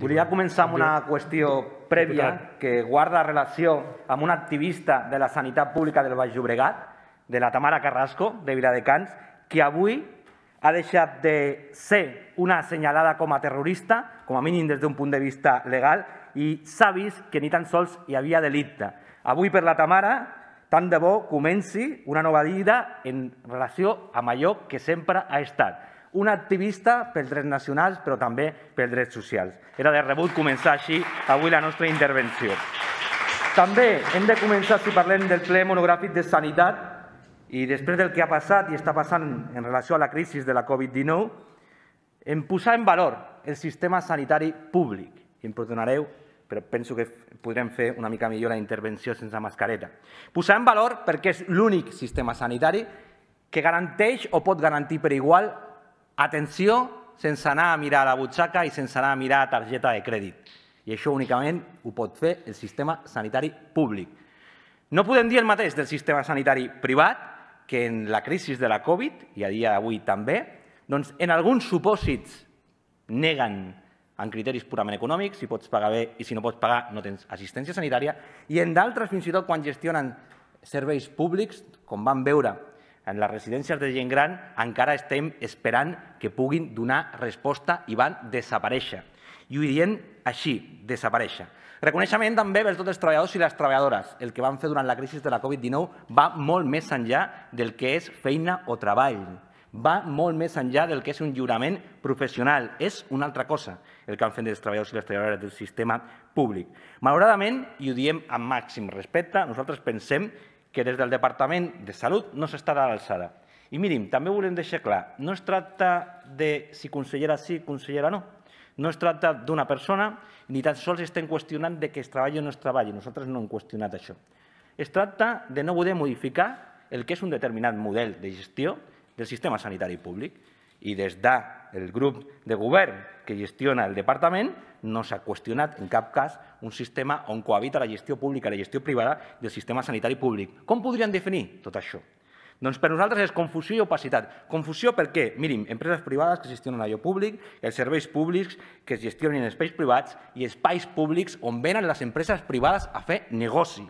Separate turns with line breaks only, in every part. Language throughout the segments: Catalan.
Volia començar amb una qüestió prèvia que guarda relació amb una activista de la sanitat pública del Baix Llobregat, de la Tamara Carrasco, de Viladecans, que avui ha deixat de ser una assenyalada com a terrorista, com a mínim des d'un punt de vista legal, i s'ha vist que ni tan sols hi havia delicte. Avui per la Tamara, tant de bo comenci una nova vida en relació amb allò que sempre ha estat, un activista pels drets nacionals, però també pels drets socials. Era de rebut començar així avui la nostra intervenció. També hem de començar, si parlem del ple monogràfic de sanitat, i després del que ha passat i està passant en relació a la crisi de la Covid-19, en posar en valor el sistema sanitari públic. I em perdonareu, però penso que podrem fer una mica millor la intervenció sense mascareta. Posar en valor perquè és l'únic sistema sanitari que garanteix o pot garantir per igual Atenció sense anar a mirar la butxaca i sense anar a mirar targeta de crèdit. I això únicament ho pot fer el sistema sanitari públic. No podem dir el mateix del sistema sanitari privat, que en la crisi de la Covid, i a dia d'avui també, doncs en alguns supòsits neguen en criteris purament econòmics, si pots pagar bé i si no pots pagar no tens assistència sanitària, i en d'altres fins i tot quan gestionen serveis públics, com van veure en les residències de gent gran encara estem esperant que puguin donar resposta i van desaparèixer. I ho diem així, desaparèixer. Reconeixement també per tots els treballadors i les treballadores. El que van fer durant la crisi de la Covid-19 va molt més enllà del que és feina o treball. Va molt més enllà del que és un lliurament professional. És una altra cosa el que han fet els treballadors i les treballadores del sistema públic. Malauradament, i ho diem amb màxim respecte, nosaltres pensem que des del Departament de Salut no s'estarà a l'alçada. I mirin, també volem deixar clar, no es tracta de si consellera sí, consellera no. No es tracta d'una persona, ni tan sols estem qüestionant de que es treballi o no es treballi. Nosaltres no hem qüestionat això. Es tracta de no poder modificar el que és un determinat model de gestió del sistema sanitari públic. I des del grup de govern que gestiona el departament no s'ha qüestionat en cap cas un sistema on cohabita la gestió pública i la gestió privada del sistema sanitari públic. Com podrien definir tot això? Doncs per nosaltres és confusió i opacitat. Confusió perquè, mirin, empreses privades que gestionen allò públic, els serveis públics que es gestionen en espais privats i espais públics on venen les empreses privades a fer negoci.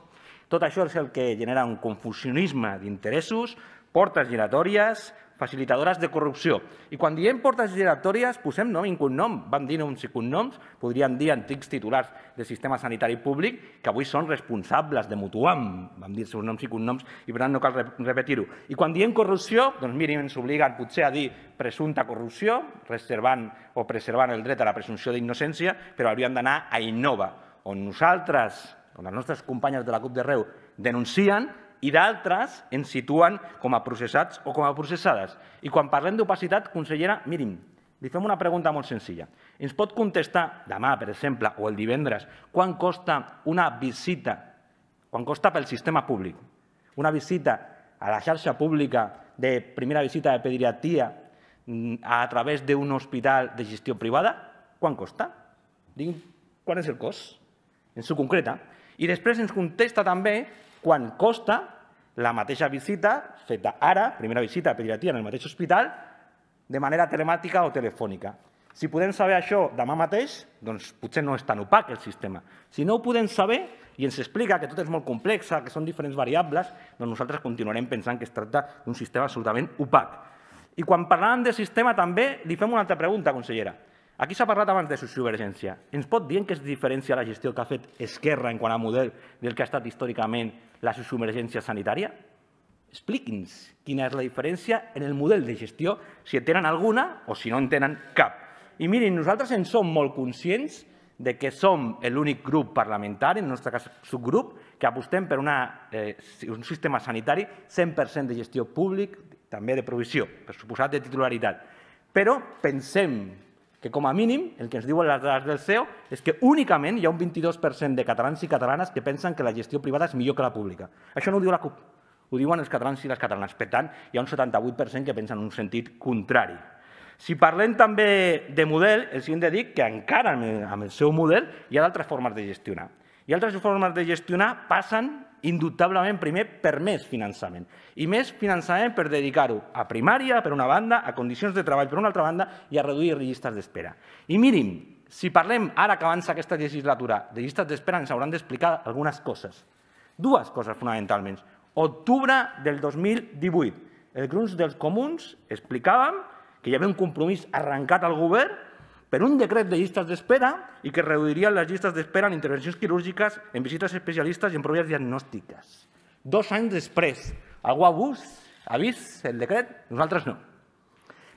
Tot això és el que genera un confusionisme d'interessos, portes giratòries, facilitadores de corrupció. I quan diem portes giratòries, posem nom i cognom. Vam dir noms i cognoms, podríem dir antics titulars del sistema sanitari públic, que avui són responsables de Mutuam. Vam dir seus noms i cognoms i, per tant, no cal repetir-ho. I quan diem corrupció, doncs mirin, ens obliguen potser a dir presumpta corrupció, reservant o preservant el dret a la presumpció d'innocència, però hauríem d'anar a Innova, on nosaltres, on les nostres companyes de la CUP de Reu denuncien i d'altres ens situen com a processats o com a processades. I quan parlem d'opacitat, consellera, mirin, li fem una pregunta molt senzilla. Ens pot contestar demà, per exemple, o el divendres, quan costa una visita, quan costa pel sistema públic, una visita a la xarxa pública de primera visita de pediatria mm, a través d'un hospital de gestió privada, quan costa? Digui'm, quan és el cost? En su concreta. I després ens contesta també quan costa la mateixa visita, feta ara, primera visita a pediatria en el mateix hospital, de manera telemàtica o telefònica. Si podem saber això demà mateix, doncs potser no és tan opac el sistema. Si no ho podem saber i ens explica que tot és molt complex, que són diferents variables, doncs nosaltres continuarem pensant que es tracta d'un sistema absolutament opac. I quan parlàvem de sistema també li fem una altra pregunta, consellera. Aquí s'ha parlat abans de subsivergència. Ens pot dir en què es diferencia la gestió que ha fet Esquerra en quant a model del que ha estat històricament la subsimergència sanitària? Expliqui'ns quina és la diferència en el model de gestió, si en tenen alguna o si no en tenen cap. I mirin, nosaltres en som molt conscients de que som l'únic grup parlamentari, en el nostre cas subgrup, que apostem per una, eh, un sistema sanitari 100% de gestió públic, també de provisió, per suposat de titularitat. Però pensem que com a mínim el que ens diuen les dades del CEO és que únicament hi ha un 22% de catalans i catalanes que pensen que la gestió privada és millor que la pública. Això no ho diu la CUP, ho diuen els catalans i les catalanes. Per tant, hi ha un 78% que pensen en un sentit contrari. Si parlem també de model, els hem de dir que encara amb el seu model hi ha d'altres formes de gestionar. I altres formes de gestionar passen indubtablement, primer, per més finançament. I més finançament per dedicar-ho a primària, per una banda, a condicions de treball, per una altra banda, i a reduir llistes d'espera. I mirin, si parlem ara que avança aquesta legislatura de llistes d'espera, ens hauran d'explicar algunes coses. Dues coses, fonamentalment. Octubre del 2018, el Gruns dels Comuns explicàvem que hi havia un compromís arrencat al govern per un decret de llistes d'espera i que reduiria les llistes d'espera en intervencions quirúrgiques, en visites especialistes i en proves diagnòstiques. Dos anys després, algú ha vist, ha vist el decret? Nosaltres no.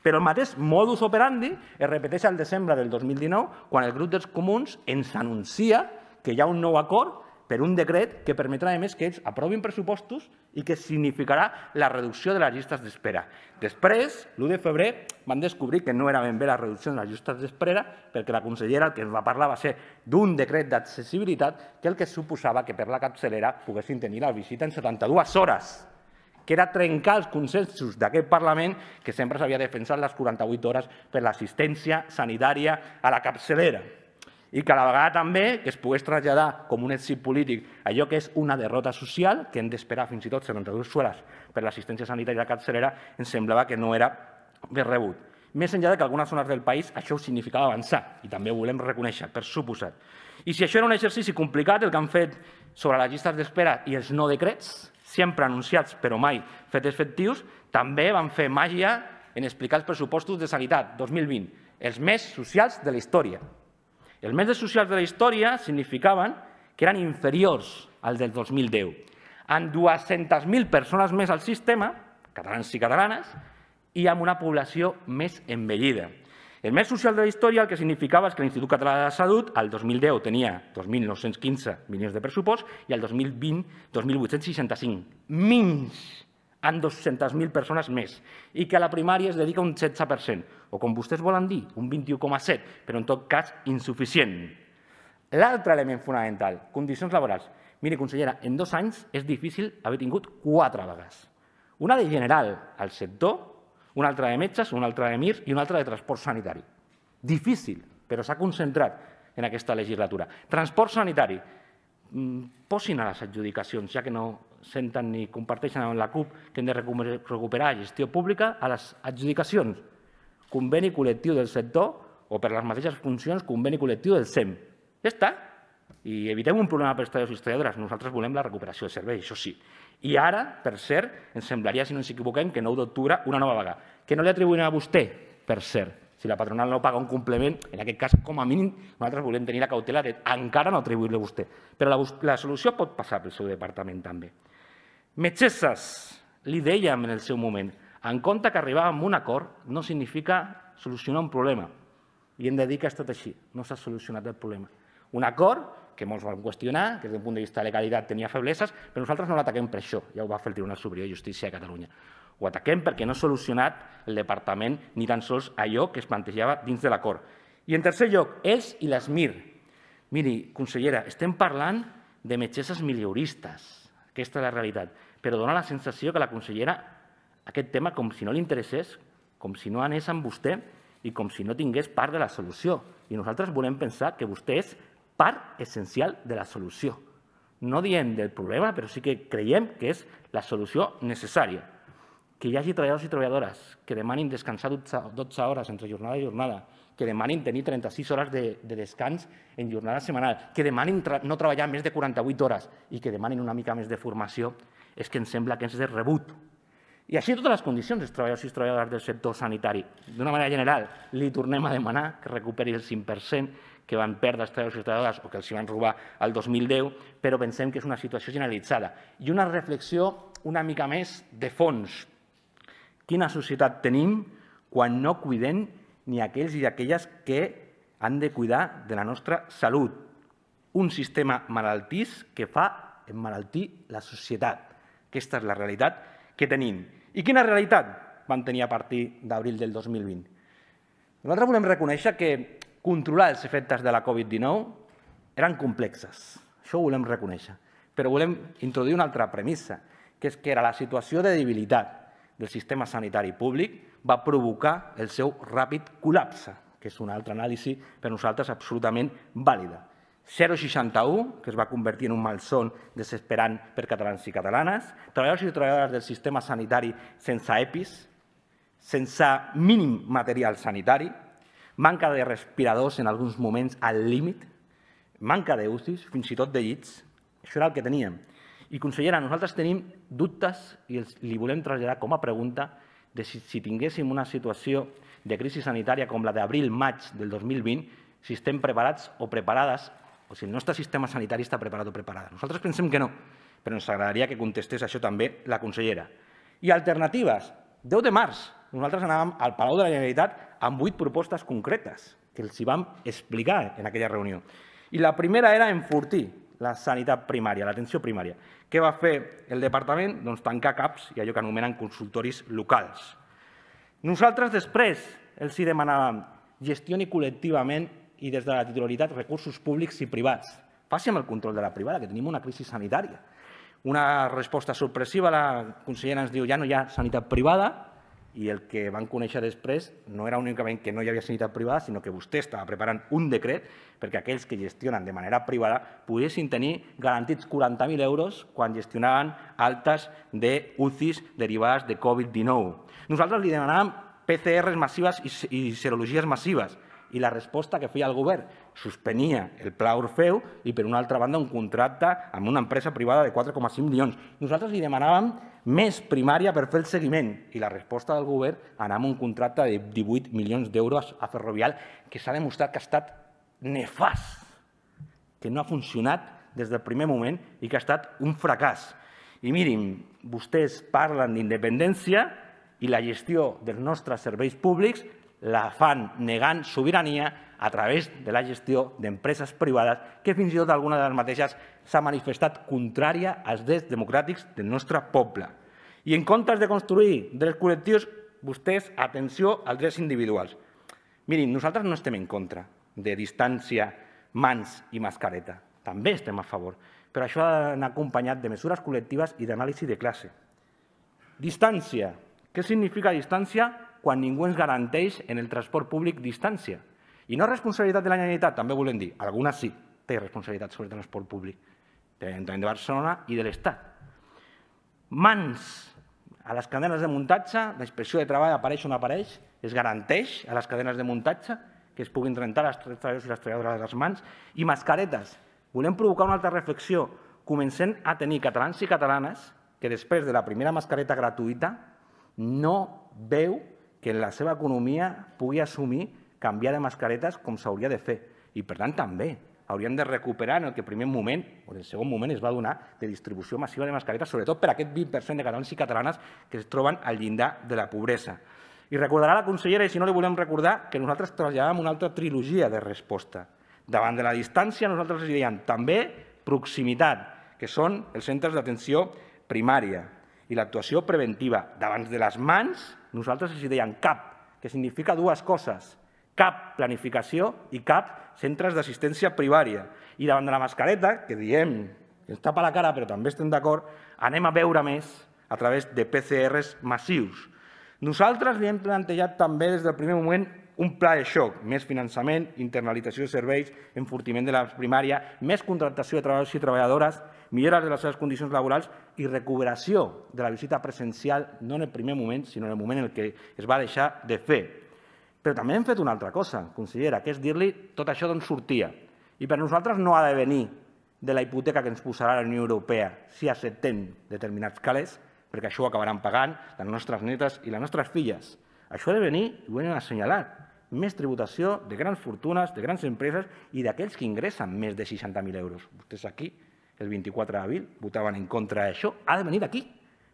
Però el mateix modus operandi es repeteix al desembre del 2019, quan el grup dels comuns ens anuncia que hi ha un nou acord per un decret que permetrà, a més, que ells aprovin pressupostos i que significarà la reducció de les llistes d'espera. Després, l'1 de febrer, van descobrir que no era ben bé la reducció de les llistes d'espera perquè la consellera el que va parlar va ser d'un decret d'accessibilitat que el que suposava que per la capçalera poguessin tenir la visita en 72 hores que era trencar els consensos d'aquest Parlament que sempre s'havia defensat les 48 hores per l'assistència sanitària a la capçalera i que a la vegada també que es pogués traslladar com un èxit polític allò que és una derrota social, que hem d'esperar fins i tot 72 sueles per l'assistència sanitària carcerera, ens semblava que no era ben rebut. Més enllà de que algunes zones del país això significava avançar, i també ho volem reconèixer, per suposat. I si això era un exercici complicat, el que han fet sobre les llistes d'espera i els no decrets, sempre anunciats però mai fets efectius, també van fer màgia en explicar els pressupostos de sanitat 2020, els més socials de la història, Elements socials de la història significaven que eren inferiors al del 2010, amb 200.000 persones més al sistema, catalans i catalanes, i amb una població més envellida. El més social de la història el que significava és que l'Institut Català de la Salut al 2010 tenia 2.915 milions de pressupost i al 2020 2.865. Menys han 200.000 persones més i que a la primària es dedica un 16%, o com vostès volen dir, un 21,7%, però en tot cas insuficient. L'altre element fonamental, condicions laborals. Mire, consellera, en dos anys és difícil haver tingut quatre vagues. Una de general al sector, una altra de metges, una altra de MIR i una altra de transport sanitari. Difícil, però s'ha concentrat en aquesta legislatura. Transport sanitari, mm, posin a les adjudicacions, ja que no senten ni comparteixen amb la CUP que hem de recuperar gestió pública a les adjudicacions. Conveni col·lectiu del sector o per les mateixes funcions conveni col·lectiu del SEM. Ja està. I evitem un problema per historiadors i historiadores. Nosaltres volem la recuperació de serveis, això sí. I ara, per cert, ens semblaria, si no ens equivoquem, que 9 d'octubre una nova vaga. Que no li atribuïn a vostè, per cert. Si la patronal no paga un complement, en aquest cas, com a mínim, nosaltres volem tenir la cautela de encara no atribuir-li a vostè. Però la, la solució pot passar pel seu departament també. Metgesses, li dèiem en el seu moment, en compte que arribar a un acord no significa solucionar un problema. I hem de dir que ha estat així, no s'ha solucionat el problema. Un acord que molts van qüestionar, que des d'un punt de vista de legalitat tenia febleses, però nosaltres no l'ataquem per això, ja ho va fer el Tribunal Superior de Justícia de Catalunya. Ho ataquem perquè no ha solucionat el departament ni tan sols allò que es plantejava dins de l'acord. I en tercer lloc, ells i MIR. Miri, consellera, estem parlant de metgesses milioristes aquesta és la realitat. Però dona la sensació que la consellera aquest tema com si no li interessés, com si no anés amb vostè i com si no tingués part de la solució. I nosaltres volem pensar que vostè és part essencial de la solució. No diem del problema, però sí que creiem que és la solució necessària que hi hagi treballadors i treballadores que demanin descansar 12 hores entre jornada i jornada, que demanin tenir 36 hores de, de descans en jornada setmanal, que demanin tra no treballar més de 48 hores i que demanin una mica més de formació, és que em sembla que és de rebut. I així totes les condicions dels treballadors i treballadores del sector sanitari. D'una manera general, li tornem a demanar que recuperi el 5% que van perdre els treballadors i treballadores o que els hi van robar el 2010, però pensem que és una situació generalitzada. I una reflexió una mica més de fons, Quina societat tenim quan no cuidem ni aquells i aquelles que han de cuidar de la nostra salut? Un sistema malaltís que fa emmalaltir la societat. Aquesta és la realitat que tenim. I quina realitat vam tenir a partir d'abril del 2020? Nosaltres volem reconèixer que controlar els efectes de la Covid-19 eren complexes. Això ho volem reconèixer. Però volem introduir una altra premissa, que és que era la situació de debilitat del sistema sanitari públic va provocar el seu ràpid col·lapse, que és una altra anàlisi per nosaltres absolutament vàlida. 061, que es va convertir en un malson desesperant per catalans i catalanes, treballadors i treballadores del sistema sanitari sense EPIs, sense mínim material sanitari, manca de respiradors en alguns moments al límit, manca d'UCIs, fins i tot de llits. Això era el que teníem. I consellera, nosaltres tenim dubtes i els, li volem traslladar com a pregunta de si, si tinguéssim una situació de crisi sanitària com la d'abril-maig del 2020, si estem preparats o preparades, o si el nostre sistema sanitari està preparat o preparada. Nosaltres pensem que no, però ens agradaria que contestés això també la consellera. I alternatives. 10 de març, nosaltres anàvem al Palau de la Generalitat amb vuit propostes concretes que els hi vam explicar en aquella reunió. I la primera era enfortir la sanitat primària, l'atenció primària. Què va fer el departament? Doncs tancar CAPs i allò que anomenen consultoris locals. Nosaltres després els hi demanàvem gestioni col·lectivament i des de la titularitat recursos públics i privats. Faci amb el control de la privada, que tenim una crisi sanitària. Una resposta sorpressiva, la consellera ens diu ja no hi ha sanitat privada, i el que van conèixer després no era únicament que no hi havia sanitat privada, sinó que vostè estava preparant un decret perquè aquells que gestionen de manera privada poguessin tenir garantits 40.000 euros quan gestionaven altes de UCIs derivades de Covid-19. Nosaltres li demanàvem PCRs massives i serologies massives i la resposta que feia el govern suspenia el Pla Orfeu i, per una altra banda, un contracte amb una empresa privada de 4,5 milions. Nosaltres li demanàvem més primària per fer el seguiment i la resposta del govern anava amb un contracte de 18 milions d'euros a Ferrovial que s'ha demostrat que ha estat nefast, que no ha funcionat des del primer moment i que ha estat un fracàs. I mirin, vostès parlen d'independència i la gestió dels nostres serveis públics la fan negant sobirania a través de la gestió d'empreses privades que fins i tot alguna de les mateixes s'ha manifestat contrària als drets democràtics del nostre poble. I en comptes de construir drets col·lectius, vostès, atenció als drets individuals. Mirin, nosaltres no estem en contra de distància, mans i mascareta. També estem a favor. Però això ha d'anar acompanyat de mesures col·lectives i d'anàlisi de classe. Distància. Què significa distància quan ningú ens garanteix en el transport públic distància? I no responsabilitat de la Generalitat, també volem dir, algunes sí, té responsabilitat sobre el transport públic, de l'Ajuntament de Barcelona i de l'Estat. Mans a les cadenes de muntatge, la inspecció de treball apareix on apareix, es garanteix a les cadenes de muntatge que es puguin rentar els treballadors i les treballadores de les mans, i mascaretes. Volem provocar una altra reflexió. Comencem a tenir catalans i catalanes que després de la primera mascareta gratuïta no veu que en la seva economia pugui assumir canviar de mascaretes com s'hauria de fer. I, per tant, també hauríem de recuperar en el que primer moment, o en el segon moment, es va donar de distribució massiva de mascaretes, sobretot per aquest 20% de catalans i catalanes que es troben al llindar de la pobresa. I recordarà la consellera, i si no li volem recordar, que nosaltres treballàvem una altra trilogia de resposta. Davant de la distància, nosaltres els dèiem també proximitat, que són els centres d'atenció primària i l'actuació preventiva. Davant de les mans, nosaltres els dèiem CAP, que significa dues coses cap planificació i cap centres d'assistència primària. I davant de la mascareta, que diem que ens tapa la cara però també estem d'acord, anem a veure més a través de PCRs massius. Nosaltres li hem plantejat també des del primer moment un pla de xoc, més finançament, internalització de serveis, enfortiment de la primària, més contractació de treballadors i treballadores, millores de les seves condicions laborals i recuperació de la visita presencial, no en el primer moment, sinó en el moment en què es va deixar de fer. Però també hem fet una altra cosa, consellera, que és dir-li tot això d'on sortia. I per nosaltres no ha de venir de la hipoteca que ens posarà la Unió Europea si acceptem determinats calés, perquè això ho acabaran pagant les nostres netes i les nostres filles. Això ha de venir, i ho hem assenyalat, més tributació de grans fortunes, de grans empreses i d'aquells que ingressen més de 60.000 euros. Vostès aquí, el 24 d'abril, votaven en contra d'això. Ha de venir d'aquí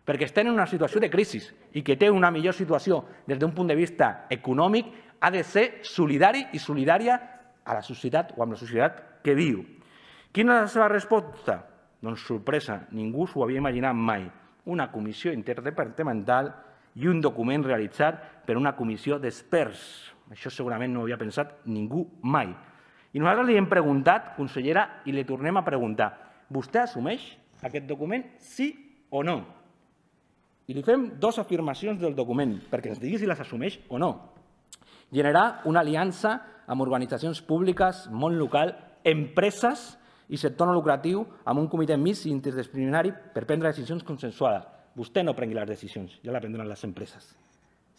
perquè estem en una situació de crisi i que té una millor situació des d'un punt de vista econòmic ha de ser solidari i solidària a la societat o amb la societat que viu. Quina és la seva resposta? Doncs sorpresa, ningú s'ho havia imaginat mai. Una comissió interdepartamental i un document realitzat per una comissió d'experts. Això segurament no ho havia pensat ningú mai. I nosaltres li hem preguntat, consellera, i li tornem a preguntar. Vostè assumeix aquest document, sí o no? I li fem dues afirmacions del document, perquè ens digui si les assumeix o no. Generar una aliança amb organitzacions públiques, món local, empreses i sector no lucratiu amb un comitè mig interdisciplinari per prendre decisions consensuades. Vostè no prengui les decisions, ja la prendran les empreses.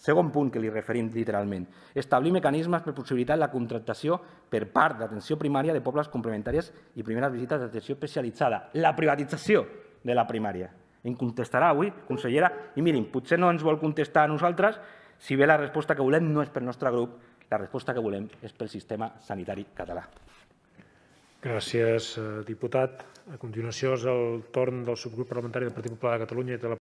Segon punt que li referim literalment. Establir mecanismes per possibilitar la contractació per part d'atenció primària de pobles complementàries i primeres visites d'atenció especialitzada. La privatització de la primària. Em contestarà avui, consellera, i mirin, potser no ens vol contestar a nosaltres si bé la resposta que volem no és pel nostre grup, la resposta que volem és pel sistema sanitari català. Gràcies, eh, diputat. A continuació és el torn del subgrup parlamentari del Partit Popular de Catalunya i de la